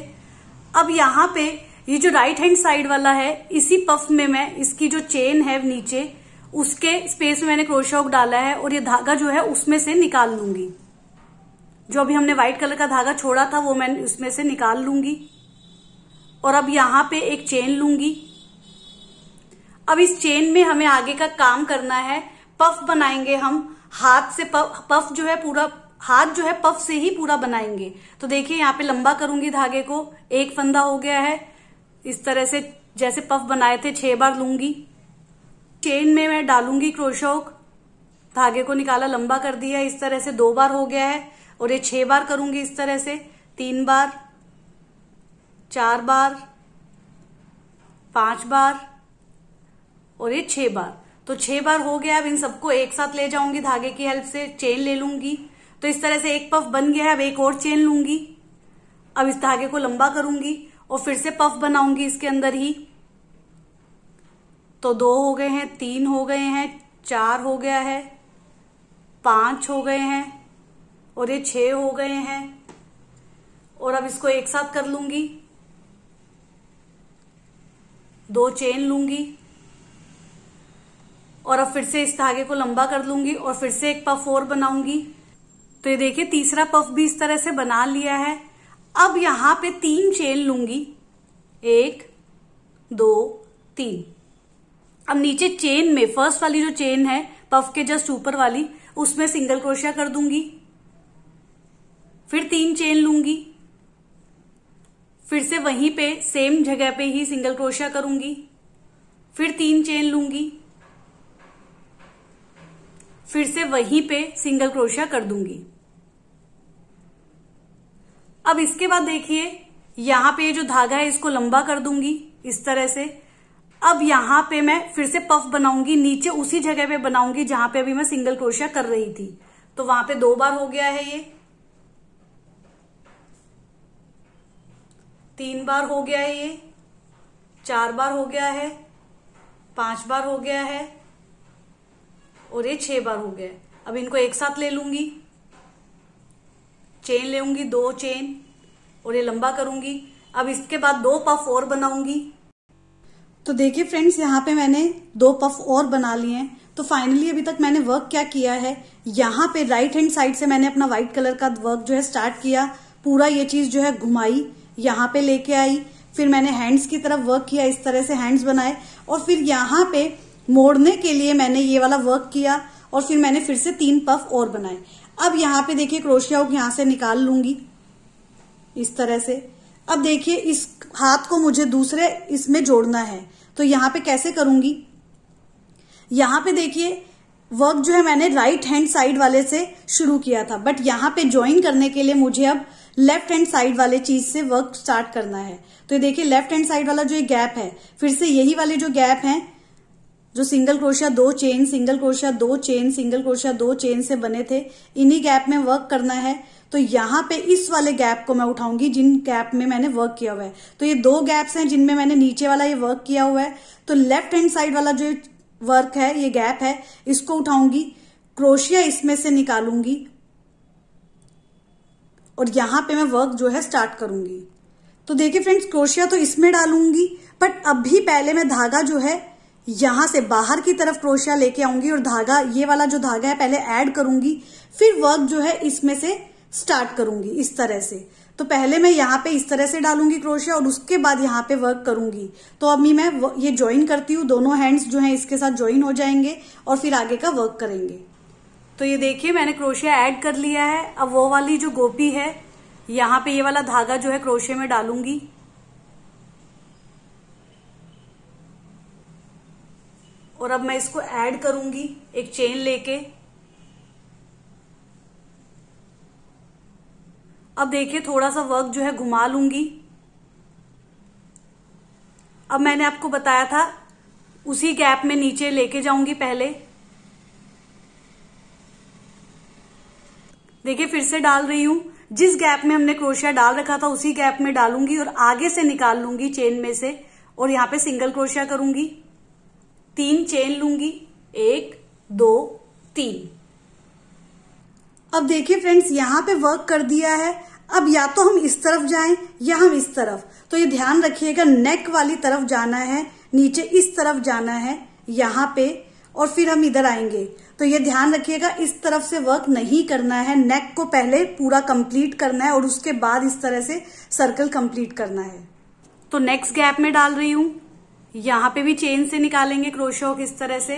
अब यहाँ पे ये जो राइट हैंड साइड वाला है इसी पफ में मैं इसकी जो चेन है नीचे उसके स्पेस में मैंने क्रोशोक डाला है और ये धागा जो है उसमें से निकाल लूंगी जो अभी हमने व्हाइट कलर का धागा छोड़ा था वो मैं उसमें से निकाल लूंगी और अब यहाँ पे एक चेन लूंगी अब इस चेन में हमें आगे का काम करना है पफ बनाएंगे हम हाथ से पफ पफ जो है पूरा हाथ जो है पफ से ही पूरा बनाएंगे तो देखिए यहाँ पे लंबा करूंगी धागे को एक फंदा हो गया है इस तरह से जैसे पफ बनाए थे छह बार लूंगी चेन में मैं डालूंगी क्रोशोक धागे को निकाला लंबा कर दिया इस तरह से दो बार हो गया है और ये छह बार करूंगी इस तरह से तीन बार चार बार पांच बार और ये छह बार तो छह बार हो गया अब इन सबको एक साथ ले जाऊंगी धागे की हेल्प से चेन ले लूंगी तो इस तरह से एक पफ बन गया है अब एक और चेन लूंगी अब इस धागे को लंबा करूंगी और फिर से पफ बनाऊंगी इसके अंदर ही तो दो हो गए हैं तीन हो गए हैं चार हो गया है पांच हो गए हैं और ये छह हो गए हैं और अब इसको एक साथ कर लूंगी दो चेन लूंगी और अब फिर से इस धागे को लंबा कर लूंगी और फिर से एक पफ और बनाऊंगी तो ये देखिए तीसरा पफ भी इस तरह से बना लिया है अब यहां पे तीन चेन लूंगी एक दो तीन अब नीचे चेन में फर्स्ट वाली जो चेन है पफ के जस्ट ऊपर वाली उसमें सिंगल क्रोशिया कर दूंगी फिर तीन चेन लूंगी फिर से वहीं पे सेम जगह पे ही सिंगल क्रोशिया करूंगी फिर तीन चेन लूंगी फिर से वहीं पे सिंगल क्रोशिया कर दूंगी अब इसके बाद देखिए यहां पे जो धागा है इसको लंबा कर दूंगी इस तरह से अब यहां पे मैं फिर से पफ बनाऊंगी नीचे उसी जगह पे बनाऊंगी जहां पे अभी मैं सिंगल क्रोशिया कर रही थी तो वहां पे दो बार हो गया है ये तीन बार हो गया है ये चार बार हो गया है पांच बार हो गया है और ये छह बार हो गया अब इनको एक साथ ले लूंगी चेन लेंगी दो चेन और ये लंबा करूंगी अब इसके बाद दो पफ और बनाऊंगी तो देखिए फ्रेंड्स यहाँ पे मैंने दो पफ और बना लिए हैं तो फाइनली अभी तक मैंने वर्क क्या किया है यहाँ पे राइट हैंड साइड से मैंने अपना व्हाइट कलर का वर्क जो है स्टार्ट किया पूरा ये चीज जो है घुमाई यहाँ पे लेके आई फिर मैंने हैंड्स की तरफ वर्क किया इस तरह से हैंड्स बनाए और फिर यहाँ पे मोड़ने के लिए मैंने ये वाला वर्क किया और फिर मैंने फिर से तीन पफ और बनाए अब यहाँ पे देखिए क्रोशिया हुक यहां से निकाल लूंगी इस तरह से अब देखिए इस हाथ को मुझे दूसरे इसमें जोड़ना है तो यहाँ पे कैसे करूंगी यहां पे देखिए वर्क जो है मैंने राइट हैंड साइड वाले से शुरू किया था बट यहां पे ज्वाइन करने के लिए मुझे अब लेफ्ट हैंड साइड वाले चीज से वर्क स्टार्ट करना है तो ये देखिए लेफ्ट हैंड साइड वाला जो ये गैप है फिर से यही वाले जो गैप है जो सिंगल क्रोशिया दो चेन सिंगल क्रोशिया दो चेन सिंगल क्रोशिया दो चेन से बने थे इन्हीं गैप में वर्क करना है तो यहाँ पे इस वाले गैप को मैं उठाऊंगी जिन गैप में मैंने वर्क किया हुआ है तो ये दो गैप्स हैं जिनमें मैंने नीचे वाला ये वर्क किया हुआ है तो लेफ्ट हैंड साइड वाला जो वर्क है ये गैप है इसको उठाऊंगी क्रोशिया इसमें से निकालूंगी और यहां पे मैं वर्क जो है स्टार्ट करूंगी तो देखिए फ्रेंड्स क्रोशिया तो इसमें डालूंगी बट अभी पहले मैं धागा जो है यहाँ से बाहर की तरफ क्रोशिया लेके आऊंगी और धागा ये वाला जो धागा है पहले ऐड करूंगी फिर वर्क जो है इसमें से स्टार्ट करूंगी इस तरह से तो पहले मैं यहाँ पे इस तरह से डालूंगी क्रोशिया और उसके बाद यहाँ पे वर्क करूंगी तो अभी मैं ये ज्वाइन करती हूँ दोनों हैंड्स जो है इसके साथ ज्वाइन हो जाएंगे और फिर आगे का वर्क करेंगे तो ये देखिए मैंने क्रोशिया ऐड कर लिया है अब वो वाली जो गोपी है यहाँ पे ये वाला धागा जो है क्रोशिया में डालूंगी और अब मैं इसको ऐड करूंगी एक चेन लेके अब देखिए थोड़ा सा वर्क जो है घुमा लूंगी अब मैंने आपको बताया था उसी गैप में नीचे लेके जाऊंगी पहले देखिए फिर से डाल रही हूं जिस गैप में हमने क्रोशिया डाल रखा था उसी गैप में डालूंगी और आगे से निकाल लूंगी चेन में से और यहां पे सिंगल क्रोशिया करूंगी तीन चेन लूंगी एक दो तीन अब देखिए फ्रेंड्स यहाँ पे वर्क कर दिया है अब या तो हम इस तरफ जाएं या हम इस तरफ तो ये ध्यान रखिएगा नेक वाली तरफ जाना है नीचे इस तरफ जाना है यहाँ पे और फिर हम इधर आएंगे तो ये ध्यान रखिएगा इस तरफ से वर्क नहीं करना है नेक को पहले पूरा कंप्लीट करना है और उसके बाद इस तरह से सर्कल कंप्लीट करना है तो नेक्स्ट गैप में डाल रही हूं यहां पे भी चेन से निकालेंगे क्रोशा किस तरह से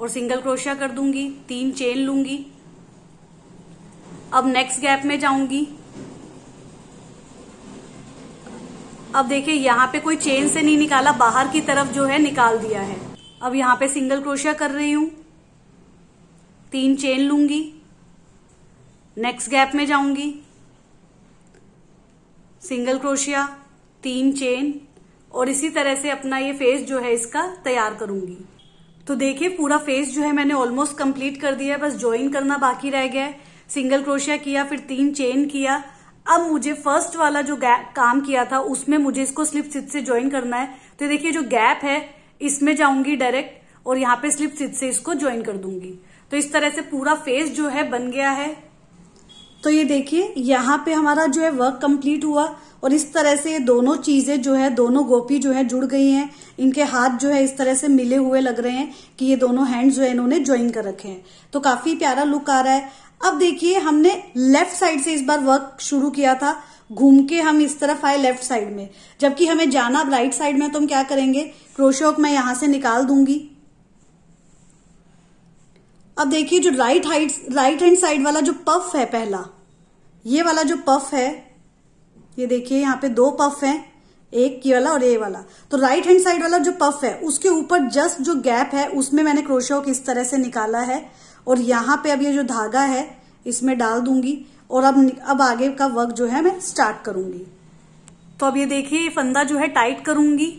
और सिंगल क्रोशिया कर दूंगी तीन चेन लूंगी अब नेक्स्ट गैप में जाऊंगी अब देखिए यहां पे कोई चेन से नहीं निकाला बाहर की तरफ जो है निकाल दिया है अब यहां पे सिंगल क्रोशिया कर रही हूं तीन चेन लूंगी नेक्स्ट गैप में जाऊंगी सिंगल क्रोशिया तीन चेन और इसी तरह से अपना ये फेस जो है इसका तैयार करूंगी तो देखिए पूरा फेस जो है मैंने ऑलमोस्ट कंप्लीट कर दिया है बस ज्वाइन करना बाकी रह गया है सिंगल क्रोशिया किया फिर तीन चेन किया अब मुझे फर्स्ट वाला जो काम किया था उसमें मुझे इसको स्लिप स्टिच से ज्वाइन करना है तो देखिए जो गैप है इसमें जाऊंगी डायरेक्ट और यहाँ पे स्लिप स्टिच से इसको ज्वाइन कर दूंगी तो इस तरह से पूरा फेस जो है बन गया है तो ये देखिए यहाँ पे हमारा जो है वर्क कंप्लीट हुआ और इस तरह से ये दोनों चीजें जो है दोनों गोपी जो है जुड़ गई हैं इनके हाथ जो है इस तरह से मिले हुए लग रहे हैं कि ये दोनों हैंड जो है इन्होंने ज्वाइन कर रखे हैं तो काफी प्यारा लुक आ रहा है अब देखिए हमने लेफ्ट साइड से इस बार वर्क शुरू किया था घूम के हम इस तरफ आए लेफ्ट साइड में जबकि हमें जाना राइट साइड में तो हम क्या करेंगे क्रोशोक मैं यहां से निकाल दूंगी अब देखिए जो right height right hand side वाला जो पफ है पहला ये वाला जो पफ है ये देखिए यहां पे दो पफ हैं एक ये वाला और ये वाला तो राइट हैंड साइड वाला जो पफ है उसके ऊपर जस्ट जो गैप है उसमें मैंने क्रोशिया को इस तरह से निकाला है और यहां पे अब ये जो धागा है इसमें डाल दूंगी और अब अब आगे का वर्क जो है मैं स्टार्ट करूंगी तो अब ये देखिए ये फंदा जो है टाइट करूंगी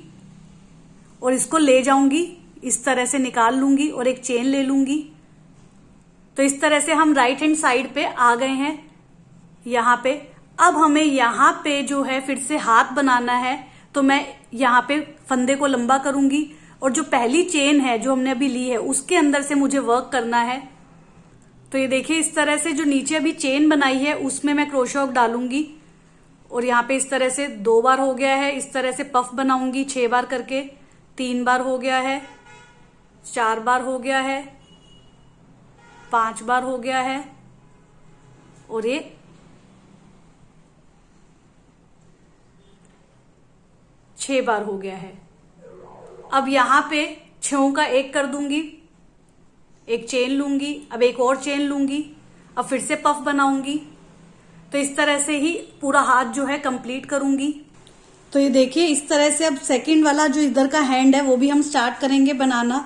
और इसको ले जाऊंगी इस तरह से निकाल लूंगी और एक चेन ले लूंगी तो इस तरह से हम राइट हैंड साइड पे आ गए हैं यहां पे अब हमें यहां पे जो है फिर से हाथ बनाना है तो मैं यहां पे फंदे को लंबा करूंगी और जो पहली चेन है जो हमने अभी ली है उसके अंदर से मुझे वर्क करना है तो ये देखिए इस तरह से जो नीचे अभी चेन बनाई है उसमें मैं क्रोशॉक डालूंगी और यहाँ पे इस तरह से दो बार हो गया है इस तरह से पफ बनाऊंगी छह बार करके तीन बार हो गया है चार बार हो गया है पांच बार हो गया है और ये छह बार हो गया है अब यहां पे छो का एक कर दूंगी एक चेन लूंगी अब एक और चेन लूंगी अब फिर से पफ बनाऊंगी तो इस तरह से ही पूरा हाथ जो है कंप्लीट करूंगी तो ये देखिए इस तरह से अब सेकंड वाला जो इधर का हैंड है वो भी हम स्टार्ट करेंगे बनाना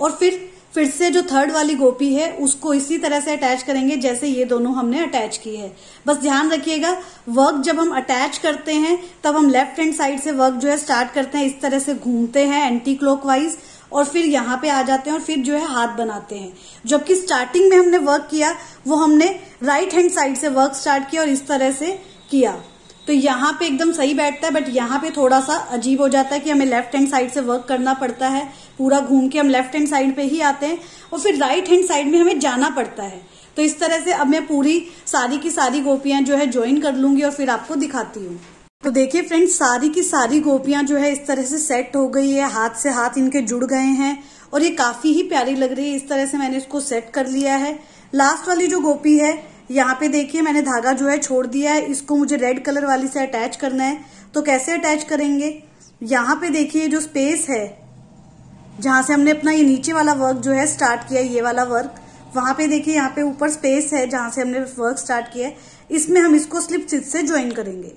और फिर फिर से जो थर्ड वाली गोपी है उसको इसी तरह से अटैच करेंगे जैसे ये दोनों हमने अटैच की है बस ध्यान रखिएगा वर्क जब हम अटैच करते हैं तब हम लेफ्ट हैंड साइड से वर्क जो है स्टार्ट करते हैं इस तरह से घूमते हैं एंटी क्लॉक वाइज और फिर यहाँ पे आ जाते हैं और फिर जो है हाथ बनाते हैं जबकि स्टार्टिंग में हमने वर्क किया वो हमने राइट हैंड साइड से वर्क स्टार्ट किया और इस तरह से किया तो यहाँ पे एकदम सही बैठता है बट यहाँ पे थोड़ा सा अजीब हो जाता है कि हमें लेफ्ट हैंड साइड से वर्क करना पड़ता है पूरा घूम के हम लेफ्ट हैंड साइड पे ही आते हैं और फिर राइट हैंड साइड में हमें जाना पड़ता है तो इस तरह से अब मैं पूरी सारी की सारी गोपियां जो है ज्वाइन कर लूंगी और फिर आपको दिखाती हूँ तो देखिए फ्रेंड्स सारी की सारी गोपियां जो है इस तरह से सेट हो गई है हाथ से हाथ इनके जुड़ गए हैं और ये काफी ही प्यारी लग रही है इस तरह से मैंने इसको सेट कर लिया है लास्ट वाली जो गोपी है यहाँ पे देखिए मैंने धागा जो है छोड़ दिया है इसको मुझे रेड कलर वाली से अटैच करना है तो कैसे अटैच करेंगे यहाँ पे देखिए जो स्पेस है जहां से हमने अपना ये नीचे वाला वर्क जो है स्टार्ट किया ये वाला वर्क वहां पे देखिए यहाँ पे ऊपर स्पेस है जहां से हमने वर्क स्टार्ट किया है इसमें हम इसको स्लिप स्टिच से ज्वाइन करेंगे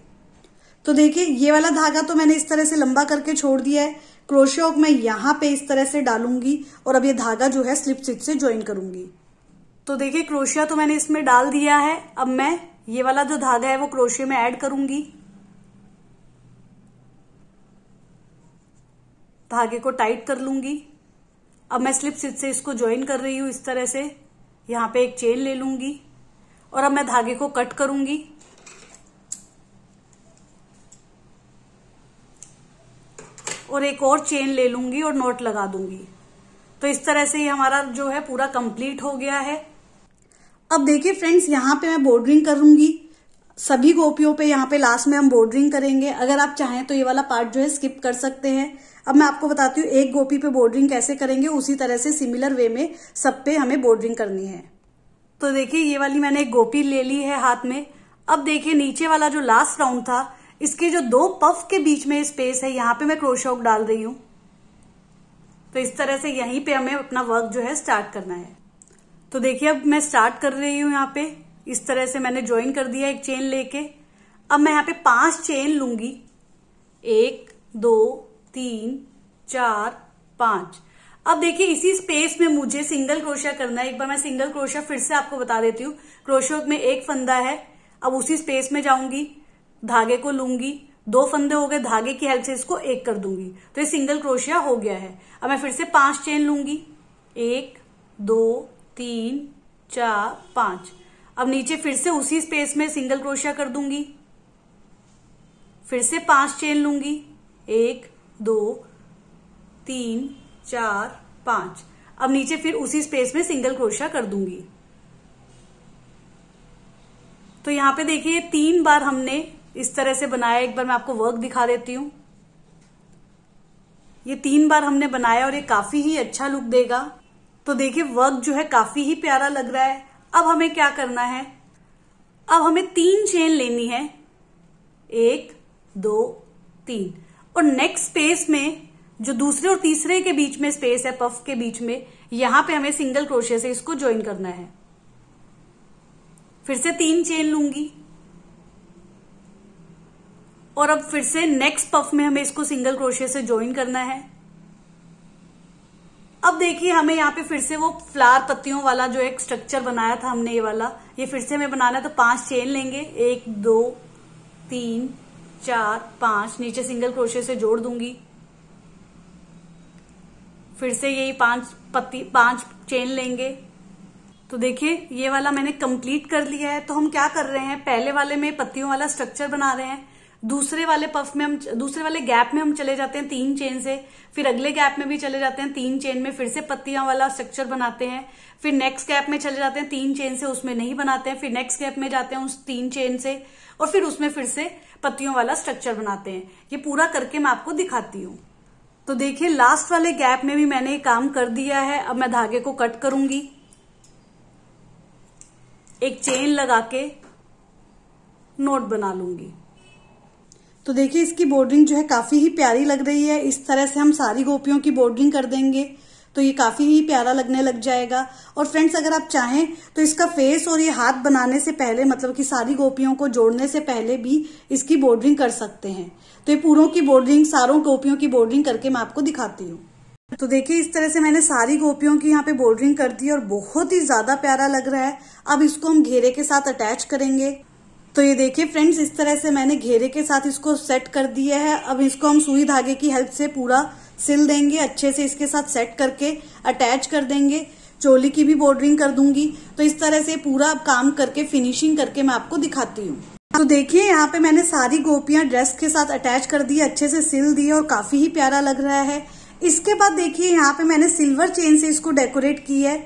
तो देखिए ये वाला धागा तो मैंने इस तरह से लंबा करके छोड़ दिया है क्रोशियोक मैं यहाँ पे इस तरह से डालूंगी और अब ये धागा जो है स्लिप स्टिच से ज्वाइन करूंगी तो देखिए क्रोशिया तो मैंने इसमें डाल दिया है अब मैं ये वाला जो धागा है वो क्रोशिया में ऐड करूंगी धागे को टाइट कर लूंगी अब मैं स्लिप सिट से इसको ज्वाइन कर रही हूं इस तरह से यहां पे एक चेन ले लूंगी और अब मैं धागे को कट करूंगी और एक और चेन ले लूंगी और नोट लगा दूंगी तो इस तरह से ये हमारा जो है पूरा कंप्लीट हो गया है अब देखिए फ्रेंड्स यहाँ पे मैं बॉर्डरिंग करूंगी सभी गोपियों पे यहाँ पे लास्ट में हम बॉर्डरिंग करेंगे अगर आप चाहें तो ये वाला पार्ट जो है स्किप कर सकते हैं अब मैं आपको बताती हूँ एक गोपी पे बॉर्डरिंग कैसे करेंगे उसी तरह से सिमिलर वे में सब पे हमें बॉर्डरिंग करनी है तो देखिए ये वाली मैंने एक गोपी ले ली है हाथ में अब देखिए नीचे वाला जो लास्ट राउंड था इसके जो दो पफ के बीच में स्पेस है यहाँ पे मैं क्रोशॉक डाल रही हूँ तो इस तरह से यहीं पे हमें अपना वर्क जो है स्टार्ट करना है तो देखिए अब मैं स्टार्ट कर रही हूं यहां पे इस तरह से मैंने ज्वाइन कर दिया एक चेन लेके अब मैं यहां पे पांच चेन लूंगी एक दो तीन चार पांच अब देखिए इसी स्पेस में मुझे सिंगल क्रोशिया करना है एक बार मैं सिंगल क्रोशिया फिर से आपको बता देती हूँ क्रोशिया में एक फंदा है अब उसी स्पेस में जाऊंगी धागे को लूंगी दो फंदे हो गए धागे की हेल्प से इसको एक कर दूंगी तो ये सिंगल क्रोशिया हो गया है अब मैं फिर से पांच चेन लूंगी एक दो तीन चार पांच अब नीचे फिर से उसी स्पेस में सिंगल क्रोशिया कर दूंगी फिर से पांच चेन लूंगी एक दो तीन चार पांच अब नीचे फिर उसी स्पेस में सिंगल क्रोशिया कर दूंगी तो यहां पे देखिए तीन बार हमने इस तरह से बनाया एक बार मैं आपको वर्क दिखा देती हूं ये तीन बार हमने बनाया और ये काफी ही अच्छा लुक देगा तो देखिए वर्क जो है काफी ही प्यारा लग रहा है अब हमें क्या करना है अब हमें तीन चेन लेनी है एक दो तीन और नेक्स्ट स्पेस में जो दूसरे और तीसरे के बीच में स्पेस है पफ के बीच में यहां पे हमें सिंगल क्रोशे से इसको ज्वाइन करना है फिर से तीन चेन लूंगी और अब फिर से नेक्स्ट पफ में हमें इसको सिंगल क्रोशे से ज्वाइन करना है अब देखिए हमें यहाँ पे फिर से वो फ्लावर पत्तियों वाला जो एक स्ट्रक्चर बनाया था हमने ये वाला ये फिर से हमें बनाना है तो पांच चेन लेंगे एक दो तीन चार पांच नीचे सिंगल क्रोशे से जोड़ दूंगी फिर से यही पांच पत्ती पांच चेन लेंगे तो देखिए ये वाला मैंने कंप्लीट कर लिया है तो हम क्या कर रहे हैं पहले वाले में पत्तियों वाला स्ट्रक्चर बना रहे हैं दूसरे वाले पफ में हम दूसरे वाले गैप में हम चले जाते हैं तीन चेन से फिर अगले गैप में भी चले जाते हैं तीन चेन में फिर से पत्तियां वाला स्ट्रक्चर बनाते हैं फिर नेक्स्ट गैप में चले जाते हैं तीन चेन से उसमें नहीं बनाते हैं फिर नेक्स्ट गैप में जाते हैं उस तीन चेन से और फिर उसमें फिर से पत्तियों वाला स्ट्रक्चर बनाते हैं ये पूरा करके मैं आपको दिखाती हूँ तो देखिये लास्ट वाले गैप में भी मैंने ये काम कर दिया है अब मैं धागे को कट करूंगी एक चेन लगा के नोट बना लूंगी तो देखिए इसकी बॉर्डरिंग जो है काफ़ी ही प्यारी लग रही है इस तरह से हम सारी गोपियों की बॉर्डरिंग कर देंगे तो ये काफ़ी ही प्यारा लगने लग जाएगा और फ्रेंड्स अगर आप चाहें तो इसका फेस और ये हाथ बनाने से पहले मतलब कि सारी गोपियों को जोड़ने से पहले भी इसकी बॉर्डरिंग कर सकते हैं तो ये पूरों की बॉर्डरिंग सारों गोपियों की बॉर्डरिंग करके मैं आपको दिखाती हूँ तो देखिए इस तरह से मैंने सारी गोपियों की यहाँ पे बॉर्डरिंग कर दी और बहुत ही ज्यादा प्यारा लग रहा है अब इसको हम घेरे के साथ अटैच करेंगे तो ये देखिए फ्रेंड्स इस तरह से मैंने घेरे के साथ इसको सेट कर दिया है अब इसको हम सुई धागे की हेल्प से पूरा सिल देंगे अच्छे से इसके साथ सेट करके अटैच कर देंगे चोली की भी बॉर्डरिंग कर दूंगी तो इस तरह से पूरा काम करके फिनिशिंग करके मैं आपको दिखाती हूँ तो देखिए यहाँ पे मैंने सारी गोपियां ड्रेस के साथ अटैच कर दी अच्छे से सिल दी और काफी ही प्यारा लग रहा है इसके बाद देखिए यहाँ पे मैंने सिल्वर चेन से इसको डेकोरेट की है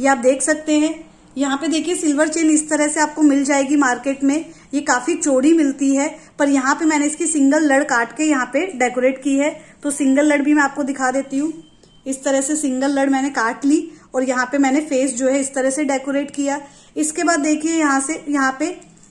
ये आप देख सकते हैं यहाँ पे देखिए सिल्वर चेन इस तरह से आपको मिल जाएगी मार्केट में ये काफी चौड़ी मिलती है पर यहाँ पे मैंने इसकी सिंगल लड़ काट के यहाँ पे डेकोरेट की है तो सिंगल लड़ भी मैं आपको दिखा देती हूँ इस तरह से सिंगल लड़ मैंने काट ली और यहाँ पे मैंने फेस जो है इस तरह से डेकोरेट किया इसके बाद देखिए यहाँ से यहाँ पे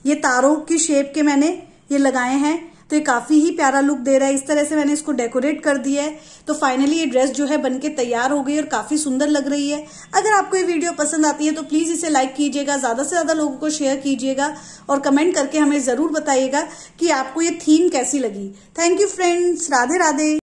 ये तारों की शेप के मैंने ये लगाए हैं तो ये काफ़ी ही प्यारा लुक दे रहा है इस तरह से मैंने इसको डेकोरेट कर दिया है तो फाइनली ये ड्रेस जो है बनके तैयार हो गई और काफ़ी सुंदर लग रही है अगर आपको ये वीडियो पसंद आती है तो प्लीज़ इसे लाइक कीजिएगा ज़्यादा से ज़्यादा लोगों को शेयर कीजिएगा और कमेंट करके हमें ज़रूर बताइएगा कि आपको ये थीम कैसी लगी thank you friends Radhe Radhe